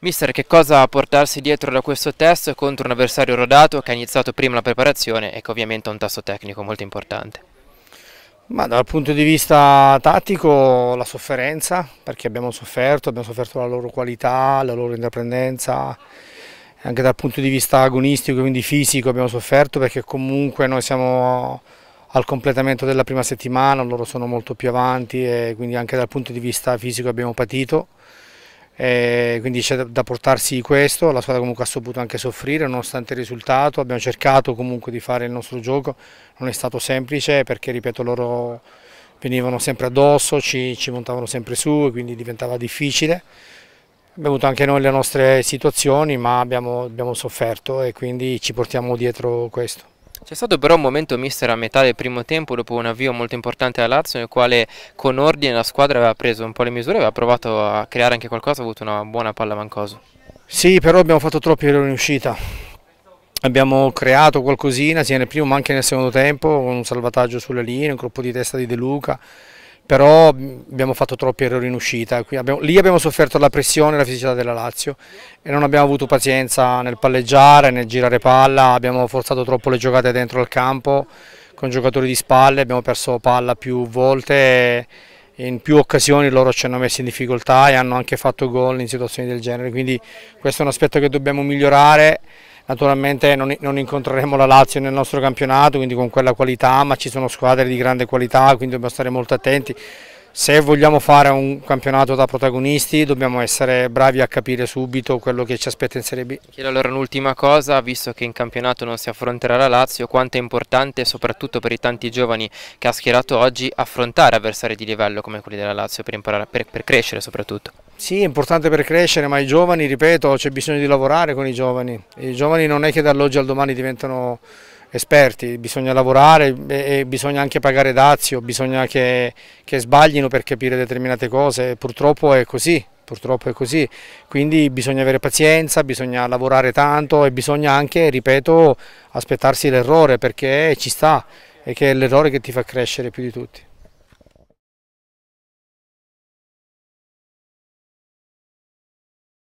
Mister, che cosa portarsi dietro da questo test contro un avversario rodato che ha iniziato prima la preparazione e che ovviamente ha un tasso tecnico molto importante? Ma dal punto di vista tattico la sofferenza, perché abbiamo sofferto, abbiamo sofferto la loro qualità, la loro indipendenza, anche dal punto di vista agonistico, quindi fisico abbiamo sofferto perché comunque noi siamo al completamento della prima settimana, loro sono molto più avanti e quindi anche dal punto di vista fisico abbiamo patito. Eh, quindi c'è da, portarsi questo, la squadra comunque ha saputo anche soffrire nonostante il risultato, abbiamo cercato comunque di fare il nostro gioco, non è stato semplice perché ripeto loro venivano sempre addosso, ci, ci montavano sempre su e quindi diventava difficile. Abbiamo avuto anche noi le nostre situazioni ma abbiamo, abbiamo sofferto e quindi ci portiamo dietro questo. C'è stato però un momento mister a metà del primo tempo dopo un avvio molto importante alla Lazio nel quale con ordine la squadra aveva preso un po' le misure, aveva provato a creare anche qualcosa, ha avuto una buona palla Mancoso. Sì, però abbiamo fatto troppi errori in uscita. Abbiamo creato qualcosina sia nel primo ma anche nel secondo tempo con un salvataggio sulle linee, un colpo di testa di De Luca però abbiamo fatto troppi errori in uscita, abbiamo, lì abbiamo sofferto la pressione e la fisicità della Lazio e non abbiamo avuto pazienza nel palleggiare, nel girare palla, abbiamo forzato troppo le giocate dentro al campo con giocatori di spalle, abbiamo perso palla più volte in più occasioni loro ci hanno messo in difficoltà e hanno anche fatto gol in situazioni del genere, quindi questo è un aspetto che dobbiamo migliorare. Naturalmente non, non, incontreremo la Lazio nel nostro campionato, quindi con quella qualità, ma ci sono squadre di grande qualità, quindi dobbiamo stare molto attenti. Se vogliamo fare un campionato da protagonisti dobbiamo essere bravi a capire subito quello che ci aspetta in Serie B. Chiedo allora un'ultima cosa, visto che in campionato non si affronterà la Lazio, quanto è importante soprattutto per i tanti giovani che ha schierato oggi affrontare avversari di livello come quelli della Lazio per, imparare, per, per crescere soprattutto? Sì, è importante per crescere, ma i giovani, ripeto, c'è bisogno di lavorare con i giovani. I giovani non è che dall'oggi al domani diventano esperti, bisogna lavorare e bisogna anche pagare dazio, bisogna che, che sbaglino per capire determinate cose, purtroppo è così, purtroppo è così, quindi bisogna avere pazienza, bisogna lavorare tanto e bisogna anche, ripeto, aspettarsi l'errore perché ci sta e che è l'errore che ti fa crescere più di tutti.